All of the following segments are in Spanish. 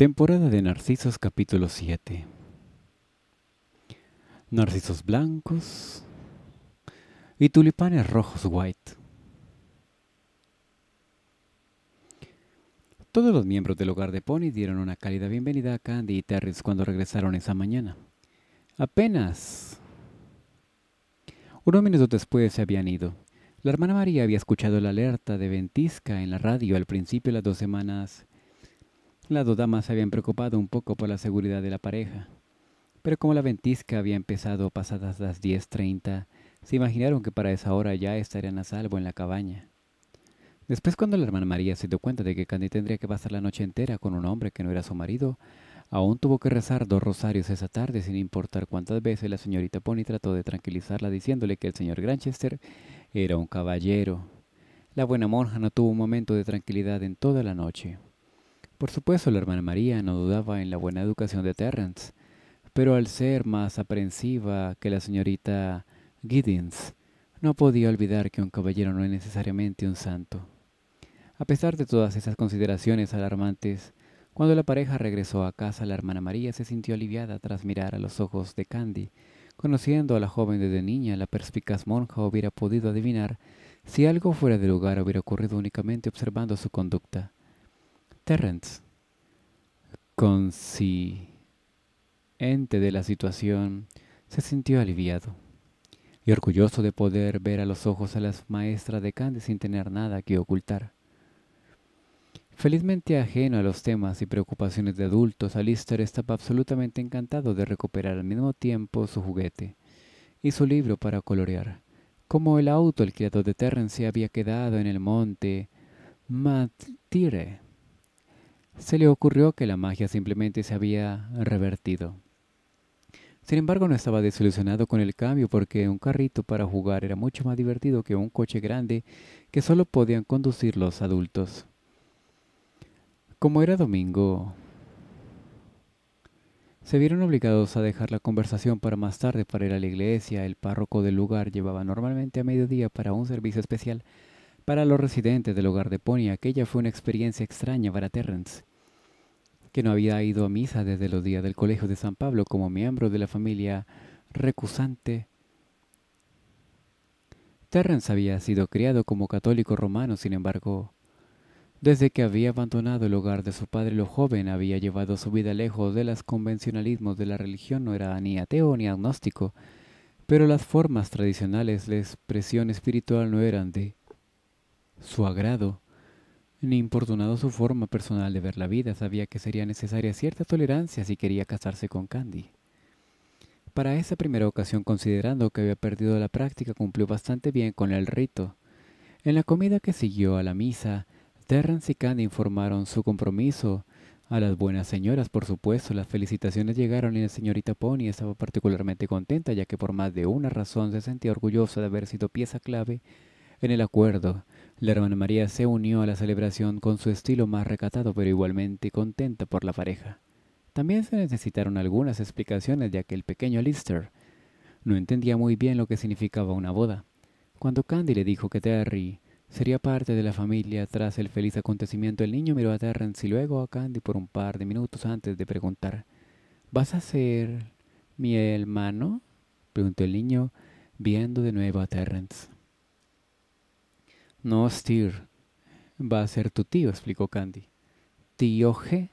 Temporada de Narcisos capítulo 7. Narcisos blancos y tulipanes rojos white. Todos los miembros del hogar de Pony dieron una cálida bienvenida a Candy y Terris cuando regresaron esa mañana. Apenas. Unos minutos después se habían ido. La hermana María había escuchado la alerta de ventisca en la radio al principio de las dos semanas las dos damas se habían preocupado un poco por la seguridad de la pareja, pero como la ventisca había empezado pasadas las 10.30, se imaginaron que para esa hora ya estarían a salvo en la cabaña. Después cuando la hermana María se dio cuenta de que Candy tendría que pasar la noche entera con un hombre que no era su marido, aún tuvo que rezar dos rosarios esa tarde sin importar cuántas veces la señorita Pony trató de tranquilizarla diciéndole que el señor Granchester era un caballero. La buena monja no tuvo un momento de tranquilidad en toda la noche. Por supuesto, la hermana María no dudaba en la buena educación de Terrence, pero al ser más aprensiva que la señorita Giddens, no podía olvidar que un caballero no es necesariamente un santo. A pesar de todas esas consideraciones alarmantes, cuando la pareja regresó a casa, la hermana María se sintió aliviada tras mirar a los ojos de Candy. Conociendo a la joven desde niña, la perspicaz monja hubiera podido adivinar si algo fuera de lugar hubiera ocurrido únicamente observando su conducta. Terrence, consciente de la situación, se sintió aliviado y orgulloso de poder ver a los ojos a las maestras de Cande sin tener nada que ocultar. Felizmente ajeno a los temas y preocupaciones de adultos, Alistair estaba absolutamente encantado de recuperar al mismo tiempo su juguete y su libro para colorear. Como el auto el criado de Terrence había quedado en el monte Matire, se le ocurrió que la magia simplemente se había revertido. Sin embargo, no estaba desilusionado con el cambio porque un carrito para jugar era mucho más divertido que un coche grande que solo podían conducir los adultos. Como era domingo, se vieron obligados a dejar la conversación para más tarde para ir a la iglesia. El párroco del lugar llevaba normalmente a mediodía para un servicio especial para los residentes del hogar de Pony. Aquella fue una experiencia extraña para Terrence que no había ido a misa desde los días del Colegio de San Pablo como miembro de la familia recusante. Terrence había sido criado como católico romano, sin embargo, desde que había abandonado el hogar de su padre lo joven había llevado su vida lejos de los convencionalismos de la religión, no era ni ateo ni agnóstico, pero las formas tradicionales de expresión espiritual no eran de su agrado. Ni importunado su forma personal de ver la vida, sabía que sería necesaria cierta tolerancia si quería casarse con Candy. Para esa primera ocasión, considerando que había perdido la práctica, cumplió bastante bien con el rito. En la comida que siguió a la misa, Terrance y Candy informaron su compromiso. A las buenas señoras, por supuesto, las felicitaciones llegaron y la señorita Pony estaba particularmente contenta, ya que por más de una razón se sentía orgullosa de haber sido pieza clave en el acuerdo la hermana María se unió a la celebración con su estilo más recatado, pero igualmente contenta por la pareja. También se necesitaron algunas explicaciones, ya que el pequeño Lister no entendía muy bien lo que significaba una boda. Cuando Candy le dijo que Terry sería parte de la familia tras el feliz acontecimiento, el niño miró a Terrence y luego a Candy por un par de minutos antes de preguntar: ¿Vas a ser mi hermano? preguntó el niño, viendo de nuevo a Terrence. No, Steer. Va a ser tu tío, explicó Candy. ¿Tío G?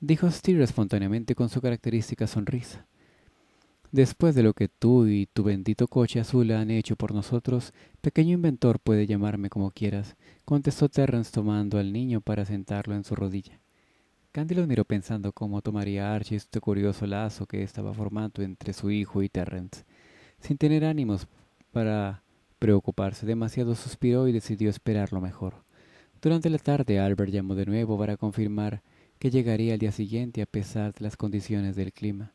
Dijo Steer espontáneamente con su característica sonrisa. Después de lo que tú y tu bendito coche azul han hecho por nosotros, pequeño inventor puede llamarme como quieras, contestó Terrence tomando al niño para sentarlo en su rodilla. Candy lo miró pensando cómo tomaría Archie este curioso lazo que estaba formando entre su hijo y Terrence. Sin tener ánimos para Preocuparse demasiado suspiró y decidió esperar lo mejor. Durante la tarde Albert llamó de nuevo para confirmar que llegaría al día siguiente a pesar de las condiciones del clima.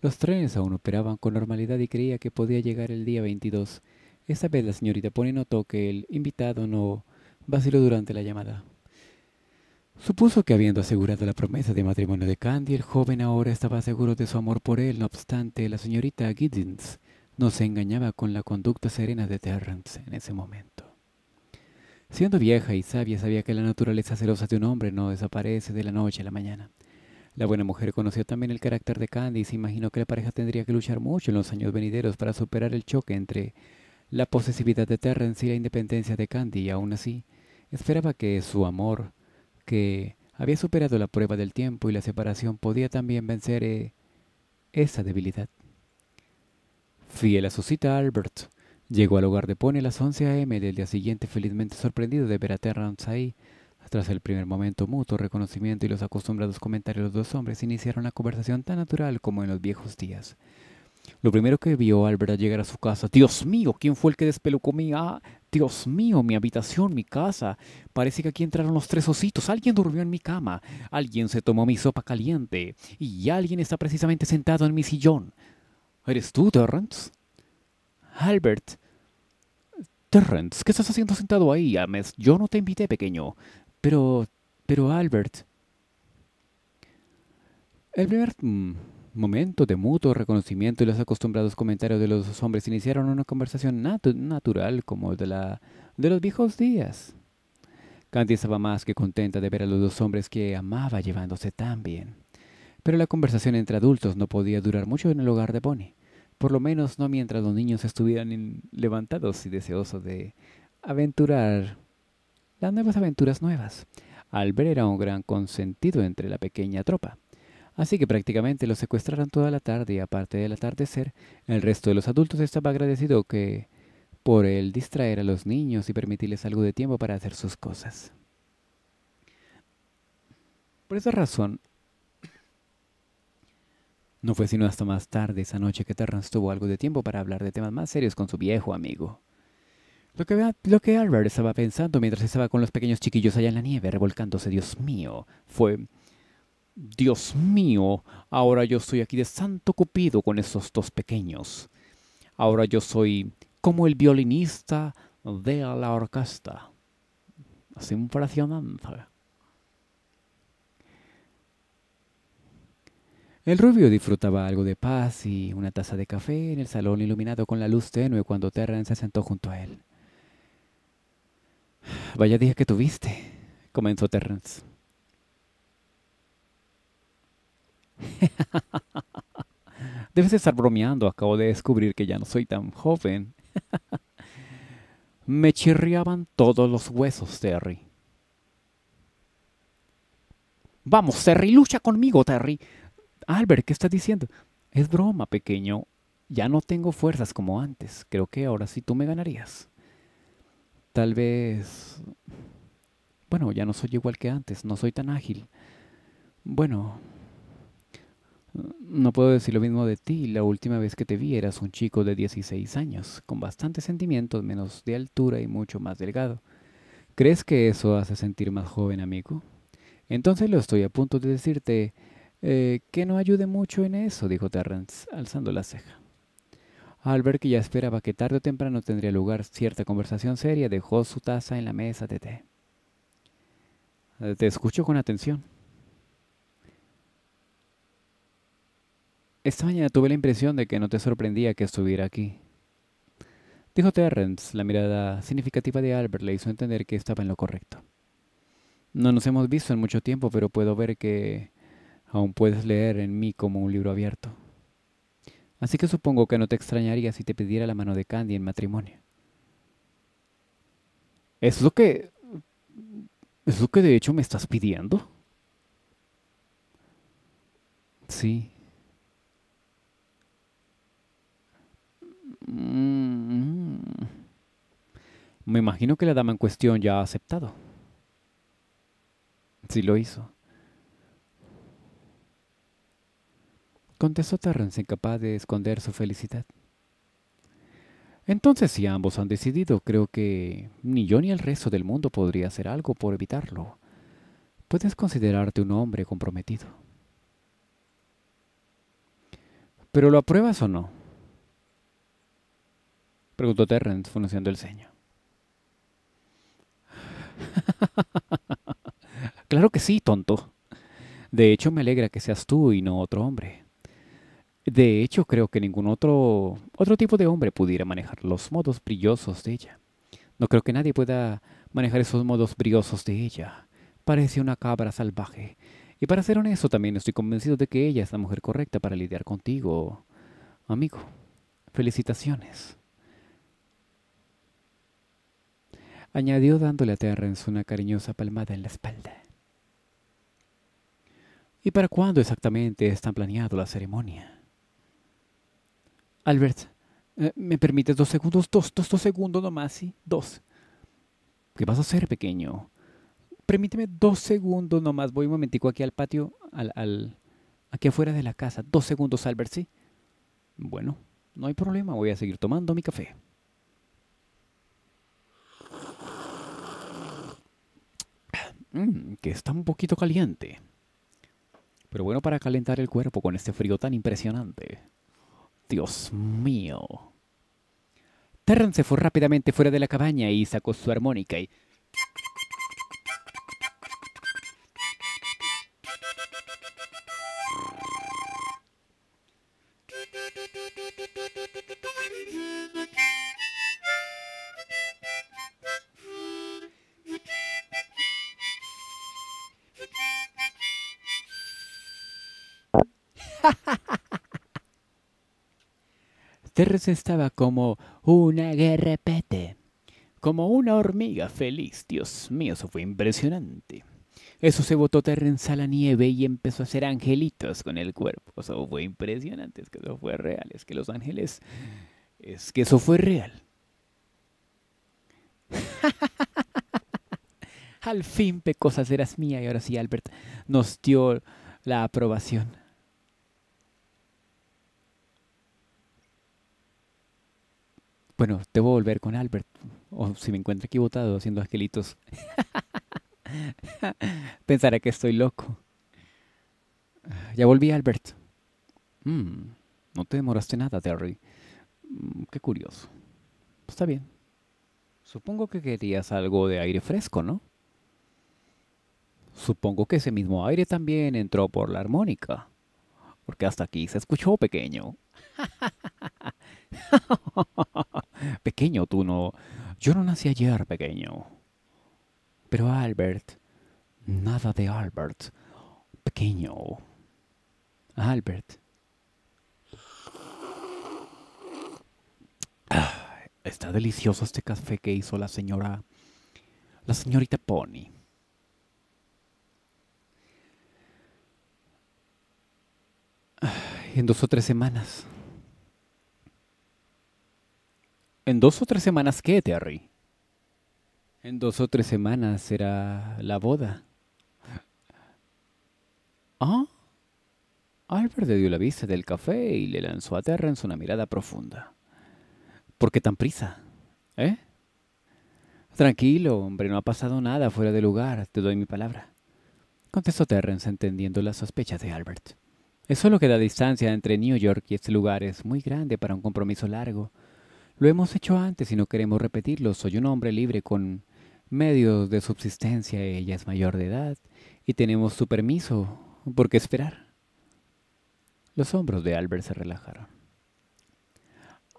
Los trenes aún operaban con normalidad y creía que podía llegar el día 22. Esta vez la señorita pone notó que el invitado no vaciló durante la llamada. Supuso que habiendo asegurado la promesa de matrimonio de Candy, el joven ahora estaba seguro de su amor por él. No obstante, la señorita Giddens no se engañaba con la conducta serena de Terrence en ese momento. Siendo vieja y sabia, sabía que la naturaleza celosa de un hombre no desaparece de la noche a la mañana. La buena mujer conoció también el carácter de Candy y se imaginó que la pareja tendría que luchar mucho en los años venideros para superar el choque entre la posesividad de Terrence y la independencia de Candy, y aún así, esperaba que su amor, que había superado la prueba del tiempo y la separación, podía también vencer eh, esa debilidad. Fiel a su cita, Albert llegó al hogar de Pony a las 11 a.m. del día siguiente, felizmente sorprendido de ver a Terrance ahí. Tras el primer momento mutuo reconocimiento y los acostumbrados comentarios, los dos hombres iniciaron la conversación tan natural como en los viejos días. Lo primero que vio Albert al llegar a su casa, Dios mío, ¿quién fue el que despelucó mi... Ah, Dios mío, mi habitación, mi casa. Parece que aquí entraron los tres ositos. Alguien durmió en mi cama. Alguien se tomó mi sopa caliente. Y alguien está precisamente sentado en mi sillón. ¿Eres tú, Terrence? Albert. Terrence, ¿qué estás haciendo sentado ahí, Ames? Yo no te invité, pequeño. Pero... pero Albert... El primer mm, momento de mutuo reconocimiento y los acostumbrados comentarios de los dos hombres iniciaron una conversación natural como de la de los viejos días. Candy estaba más que contenta de ver a los dos hombres que amaba llevándose tan bien. Pero la conversación entre adultos no podía durar mucho en el hogar de Bonnie. Por lo menos no mientras los niños estuvieran levantados y deseosos de aventurar las nuevas aventuras nuevas. ver era un gran consentido entre la pequeña tropa. Así que prácticamente lo secuestraron toda la tarde y aparte del atardecer, el resto de los adultos estaba agradecido que por él distraer a los niños y permitirles algo de tiempo para hacer sus cosas. Por esa razón, no fue sino hasta más tarde esa noche que Terrance tuvo algo de tiempo para hablar de temas más serios con su viejo amigo. Lo que, lo que Albert estaba pensando mientras estaba con los pequeños chiquillos allá en la nieve revolcándose, Dios mío, fue... Dios mío, ahora yo estoy aquí de santo cupido con esos dos pequeños. Ahora yo soy como el violinista de la orquesta. Así un fraccionante. El rubio disfrutaba algo de paz y una taza de café en el salón iluminado con la luz tenue cuando Terrence se sentó junto a él. Vaya día que tuviste, comenzó Terrence. Debes estar bromeando, acabo de descubrir que ya no soy tan joven. Me chirriaban todos los huesos, Terry. Vamos, Terry, lucha conmigo, Terry. Albert, ¿qué estás diciendo? Es broma, pequeño. Ya no tengo fuerzas como antes. Creo que ahora sí tú me ganarías. Tal vez... Bueno, ya no soy igual que antes. No soy tan ágil. Bueno... No puedo decir lo mismo de ti. La última vez que te vi eras un chico de 16 años, con bastantes sentimientos, menos de altura y mucho más delgado. ¿Crees que eso hace sentir más joven, amigo? Entonces lo estoy a punto de decirte eh, que no ayude mucho en eso, dijo Terrence, alzando la ceja. Albert, que ya esperaba que tarde o temprano tendría lugar cierta conversación seria, dejó su taza en la mesa de té. Eh, te escucho con atención. Esta mañana tuve la impresión de que no te sorprendía que estuviera aquí. Dijo Terrence, la mirada significativa de Albert le hizo entender que estaba en lo correcto. No nos hemos visto en mucho tiempo, pero puedo ver que Aún puedes leer en mí como un libro abierto. Así que supongo que no te extrañaría si te pidiera la mano de Candy en matrimonio. ¿Es lo que... ¿Es lo que de hecho me estás pidiendo? Sí. Mm. Me imagino que la dama en cuestión ya ha aceptado. Sí lo hizo. contestó Terrence incapaz de esconder su felicidad. Entonces, si ambos han decidido, creo que ni yo ni el resto del mundo podría hacer algo por evitarlo. Puedes considerarte un hombre comprometido. ¿Pero lo apruebas o no? Preguntó Terrence, funcionando el ceño. claro que sí, tonto. De hecho, me alegra que seas tú y no otro hombre. De hecho, creo que ningún otro, otro tipo de hombre pudiera manejar los modos brillosos de ella. No creo que nadie pueda manejar esos modos brillosos de ella. Parece una cabra salvaje. Y para ser honesto, también estoy convencido de que ella es la mujer correcta para lidiar contigo, amigo. Felicitaciones. Añadió dándole a Terrence una cariñosa palmada en la espalda. ¿Y para cuándo exactamente están planeado la ceremonia? Albert, eh, ¿me permites dos segundos? Dos, dos, dos segundos nomás, sí, dos. ¿Qué vas a hacer, pequeño? Permíteme dos segundos nomás. Voy un momentico aquí al patio, al, al, aquí afuera de la casa. Dos segundos, Albert, sí. Bueno, no hay problema, voy a seguir tomando mi café. Mm, que está un poquito caliente. Pero bueno para calentar el cuerpo con este frío tan impresionante. Dios mío. Terran se fue rápidamente fuera de la cabaña y sacó su armónica y Terrence estaba como una guerrepete, como una hormiga feliz. Dios mío, eso fue impresionante. Eso se botó Terrence a la nieve y empezó a hacer angelitos con el cuerpo. Eso fue impresionante, es que eso fue real, es que los ángeles... Es que eso fue real. Al fin, Pecosas, eras mía y ahora sí, Albert nos dio la aprobación. Bueno, debo volver con Albert. O si me encuentro equivocado haciendo esquelitos. Pensará que estoy loco. Ah, ya volví, Albert. Mm, no te demoraste nada, Terry. Mm, qué curioso. Está bien. Supongo que querías algo de aire fresco, ¿no? Supongo que ese mismo aire también entró por la armónica. Porque hasta aquí se escuchó pequeño. Pequeño, tú no. Yo no nací ayer, pequeño. Pero Albert, nada de Albert. Pequeño. Albert. Ah, está delicioso este café que hizo la señora. La señorita Pony. Ah, en dos o tres semanas ¿En dos o tres semanas qué, Terry? En dos o tres semanas será la boda. ¿Ah? Albert le dio la vista del café y le lanzó a Terrence una mirada profunda. ¿Por qué tan prisa? ¿Eh? Tranquilo, hombre, no ha pasado nada fuera de lugar, te doy mi palabra. Contestó Terrence entendiendo las sospechas de Albert. Es solo que la distancia entre New York y este lugar es muy grande para un compromiso largo lo hemos hecho antes y no queremos repetirlo. Soy un hombre libre con medios de subsistencia. Ella es mayor de edad y tenemos su permiso. ¿Por qué esperar? Los hombros de Albert se relajaron.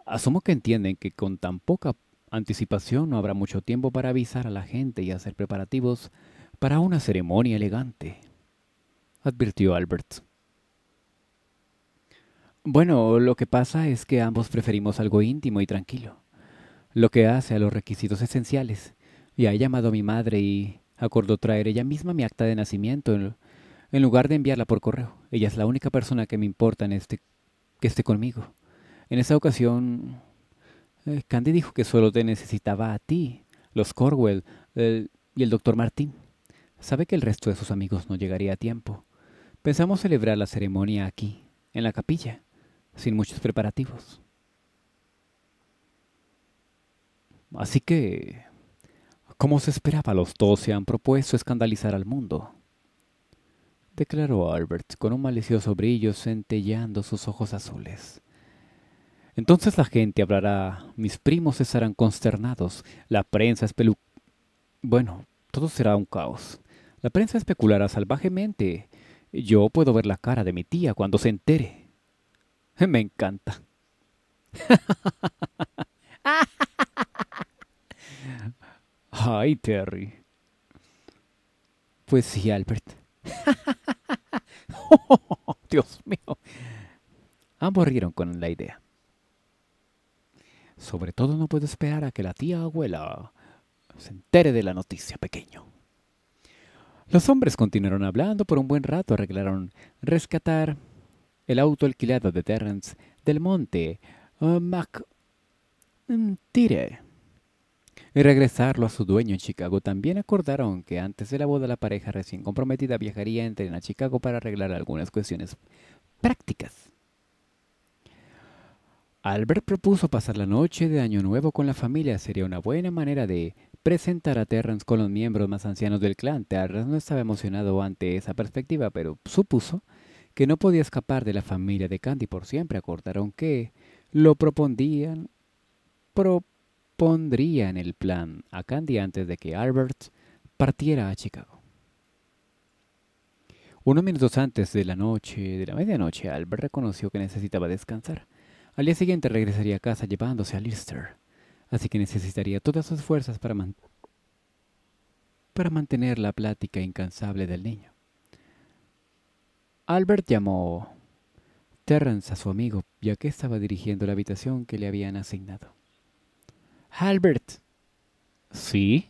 Asumo que entienden que con tan poca anticipación no habrá mucho tiempo para avisar a la gente y hacer preparativos para una ceremonia elegante, advirtió Albert. Bueno, lo que pasa es que ambos preferimos algo íntimo y tranquilo, lo que hace a los requisitos esenciales. Ya he llamado a mi madre y acordó traer ella misma mi acta de nacimiento en lugar de enviarla por correo. Ella es la única persona que me importa en este que esté conmigo. En esa ocasión, eh, Candy dijo que solo te necesitaba a ti, los Corwell y el doctor Martín. Sabe que el resto de sus amigos no llegaría a tiempo. Pensamos celebrar la ceremonia aquí, en la capilla sin muchos preparativos. Así que, como se esperaba, los dos se han propuesto escandalizar al mundo, declaró Albert con un malicioso brillo centellando sus ojos azules. Entonces la gente hablará, mis primos estarán consternados, la prensa espelu... Bueno, todo será un caos. La prensa especulará salvajemente. Yo puedo ver la cara de mi tía cuando se entere. Me encanta. Ay, Terry. Pues sí, Albert. Dios mío. Ambos rieron con la idea. Sobre todo no puedo esperar a que la tía abuela se entere de la noticia, pequeño. Los hombres continuaron hablando por un buen rato, arreglaron rescatar el auto alquilado de Terrence del Monte eh, Mac Tire y regresarlo a su dueño en Chicago. También acordaron que antes de la boda la pareja recién comprometida viajaría en tren a Chicago para arreglar algunas cuestiones prácticas. Albert propuso pasar la noche de Año Nuevo con la familia. Sería una buena manera de presentar a Terrence con los miembros más ancianos del clan. Terrence no estaba emocionado ante esa perspectiva, pero supuso que no podía escapar de la familia de Candy por siempre, acordaron que lo propondían, propondrían el plan a Candy antes de que Albert partiera a Chicago. Unos minutos antes de la noche, de la medianoche, Albert reconoció que necesitaba descansar. Al día siguiente regresaría a casa llevándose a Lister, así que necesitaría todas sus fuerzas para, para mantener la plática incansable del niño. Albert llamó Terrence a su amigo, ya que estaba dirigiendo la habitación que le habían asignado. Albert. ¿Sí?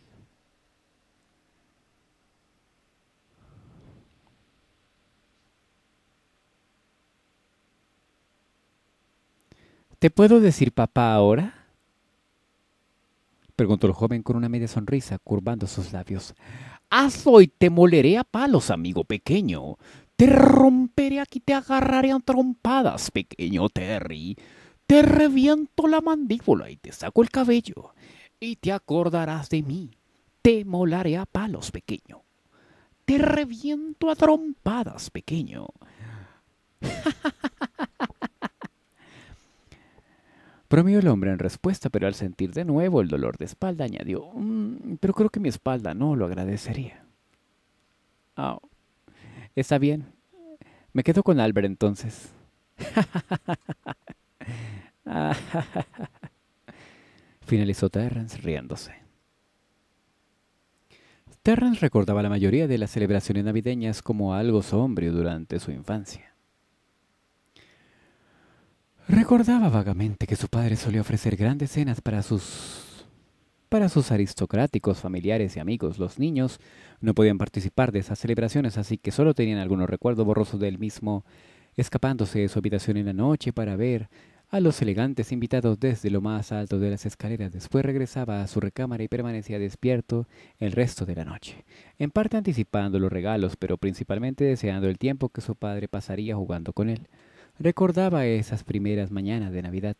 ¿Te puedo decir papá ahora? preguntó el joven con una media sonrisa, curvando sus labios. Hazlo y te moleré a palos, amigo pequeño. Te romperé aquí, te agarraré a trompadas, pequeño Terry. Te reviento la mandíbula y te saco el cabello. Y te acordarás de mí. Te molaré a palos, pequeño. Te reviento a trompadas, pequeño. Promió el hombre en respuesta, pero al sentir de nuevo el dolor de espalda, añadió, mm, pero creo que mi espalda no lo agradecería. Ah, está bien, me quedo con Albert entonces. Finalizó Terrence riéndose. Terrence recordaba la mayoría de las celebraciones navideñas como algo sombrio durante su infancia. Recordaba vagamente que su padre solía ofrecer grandes cenas para sus para sus aristocráticos familiares y amigos, los niños no podían participar de esas celebraciones, así que solo tenían algunos recuerdos borrosos del mismo, escapándose de su habitación en la noche para ver a los elegantes invitados desde lo más alto de las escaleras. Después regresaba a su recámara y permanecía despierto el resto de la noche, en parte anticipando los regalos, pero principalmente deseando el tiempo que su padre pasaría jugando con él. Recordaba esas primeras mañanas de Navidad,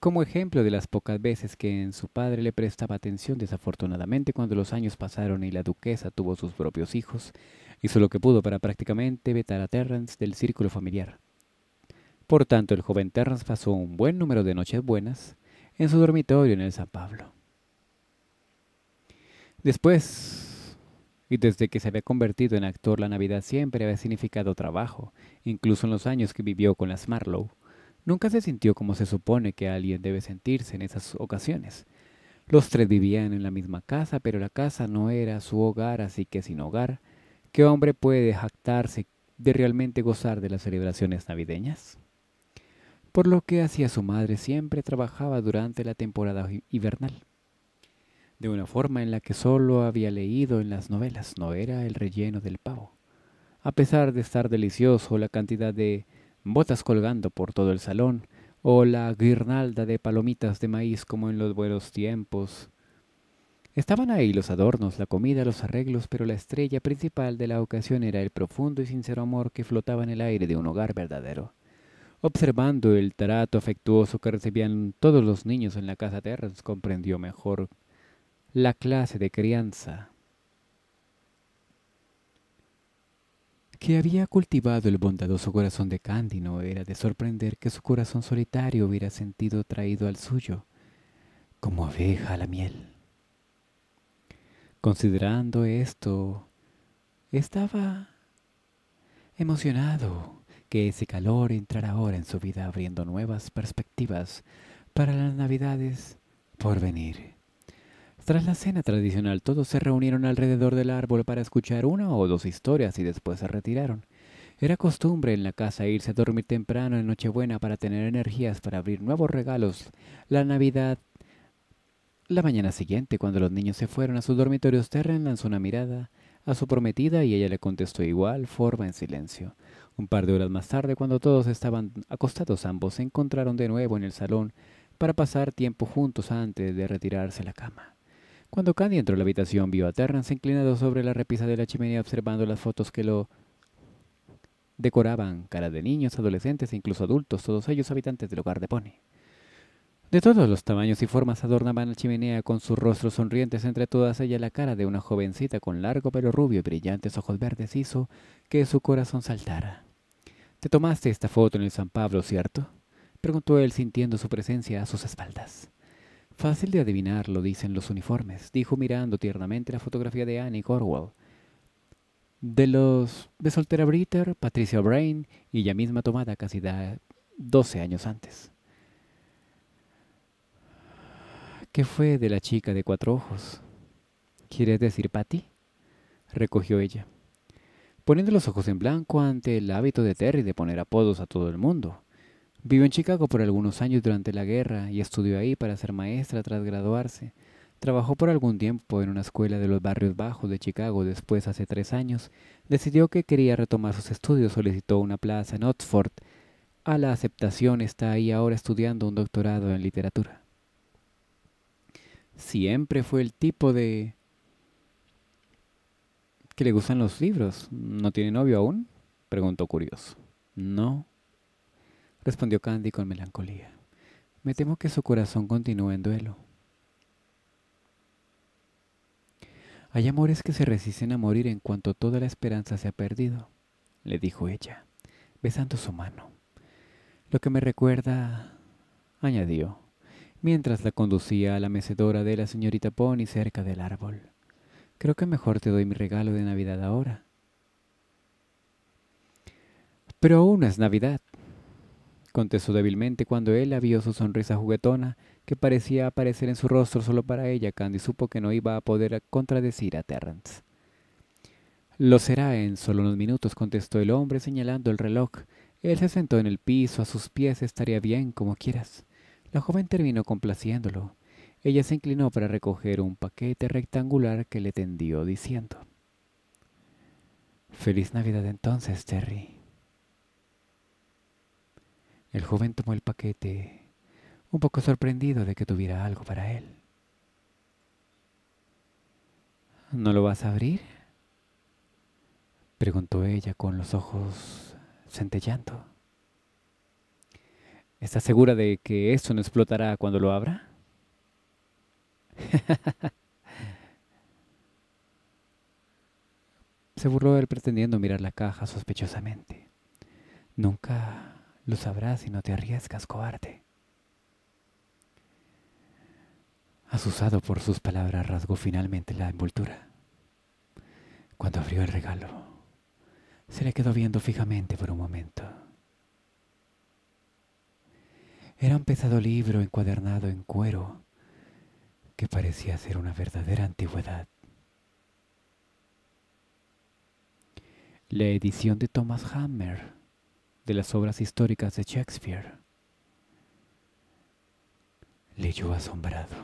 como ejemplo de las pocas veces que en su padre le prestaba atención desafortunadamente cuando los años pasaron y la duquesa tuvo sus propios hijos, hizo lo que pudo para prácticamente vetar a Terrance del círculo familiar. Por tanto, el joven Terrance pasó un buen número de noches buenas en su dormitorio en el San Pablo. Después, y desde que se había convertido en actor, la Navidad siempre había significado trabajo, incluso en los años que vivió con las Marlowe nunca se sintió como se supone que alguien debe sentirse en esas ocasiones. Los tres vivían en la misma casa, pero la casa no era su hogar, así que sin hogar, ¿qué hombre puede jactarse de realmente gozar de las celebraciones navideñas? Por lo que hacía su madre siempre trabajaba durante la temporada invernal. de una forma en la que solo había leído en las novelas, no era el relleno del pavo. A pesar de estar delicioso la cantidad de botas colgando por todo el salón, o la guirnalda de palomitas de maíz como en los buenos tiempos. Estaban ahí los adornos, la comida, los arreglos, pero la estrella principal de la ocasión era el profundo y sincero amor que flotaba en el aire de un hogar verdadero. Observando el trato afectuoso que recibían todos los niños en la casa de Ernst comprendió mejor la clase de crianza que había cultivado el bondadoso corazón de Cándido era de sorprender que su corazón solitario hubiera sentido traído al suyo, como abeja a la miel. Considerando esto, estaba emocionado que ese calor entrara ahora en su vida abriendo nuevas perspectivas para las navidades por venir. Tras la cena tradicional, todos se reunieron alrededor del árbol para escuchar una o dos historias y después se retiraron. Era costumbre en la casa irse a dormir temprano en Nochebuena para tener energías para abrir nuevos regalos. La Navidad... La mañana siguiente, cuando los niños se fueron a sus dormitorios, Terren lanzó una mirada a su prometida y ella le contestó igual forma en silencio. Un par de horas más tarde, cuando todos estaban acostados ambos, se encontraron de nuevo en el salón para pasar tiempo juntos antes de retirarse a la cama. Cuando Candy entró a la habitación, vio a Terrance inclinado sobre la repisa de la chimenea observando las fotos que lo decoraban, cara de niños, adolescentes e incluso adultos, todos ellos habitantes del hogar de Pony. De todos los tamaños y formas adornaban la chimenea con sus rostros sonrientes, entre todas ellas la cara de una jovencita con largo pelo rubio y brillantes ojos verdes hizo que su corazón saltara. ¿Te tomaste esta foto en el San Pablo, cierto? preguntó él sintiendo su presencia a sus espaldas. Fácil de adivinar, lo dicen los uniformes, dijo mirando tiernamente la fotografía de Annie Corwell. De los de soltera Britter, Patricia Brain y ella misma tomada casi da 12 años antes. ¿Qué fue de la chica de cuatro ojos? ¿Quieres decir Patty? recogió ella, poniendo los ojos en blanco ante el hábito de Terry de poner apodos a todo el mundo. Vivió en Chicago por algunos años durante la guerra y estudió ahí para ser maestra tras graduarse. Trabajó por algún tiempo en una escuela de los barrios bajos de Chicago. Después, hace tres años, decidió que quería retomar sus estudios. Solicitó una plaza en Oxford. A la aceptación está ahí ahora estudiando un doctorado en literatura. Siempre fue el tipo de... que le gustan los libros. ¿No tiene novio aún? Preguntó curioso. No, respondió Candy con melancolía. Me temo que su corazón continúa en duelo. Hay amores que se resisten a morir en cuanto toda la esperanza se ha perdido, le dijo ella, besando su mano. Lo que me recuerda, añadió, mientras la conducía a la mecedora de la señorita Pony cerca del árbol. Creo que mejor te doy mi regalo de Navidad ahora. Pero aún es Navidad, contestó débilmente cuando él vio su sonrisa juguetona que parecía aparecer en su rostro solo para ella. Candy supo que no iba a poder contradecir a Terrence. Lo será en solo unos minutos, contestó el hombre señalando el reloj. Él se sentó en el piso, a sus pies estaría bien, como quieras. La joven terminó complaciéndolo. Ella se inclinó para recoger un paquete rectangular que le tendió, diciendo Feliz Navidad entonces, Terry. El joven tomó el paquete, un poco sorprendido de que tuviera algo para él. ¿No lo vas a abrir? preguntó ella con los ojos centellando. ¿Estás segura de que eso no explotará cuando lo abra? Se burló él pretendiendo mirar la caja sospechosamente. Nunca lo sabrás si no te arriesgas, cobarde. Asusado por sus palabras, rasgó finalmente la envoltura. Cuando abrió el regalo, se le quedó viendo fijamente por un momento. Era un pesado libro encuadernado en cuero que parecía ser una verdadera antigüedad. La edición de Thomas Hammer de las obras históricas de Shakespeare. Leyó asombrado.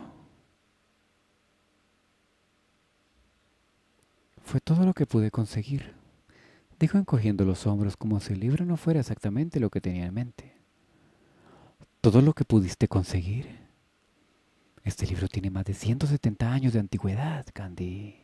Fue todo lo que pude conseguir, dijo encogiendo los hombros como si el libro no fuera exactamente lo que tenía en mente. Todo lo que pudiste conseguir. Este libro tiene más de 170 años de antigüedad, Candy.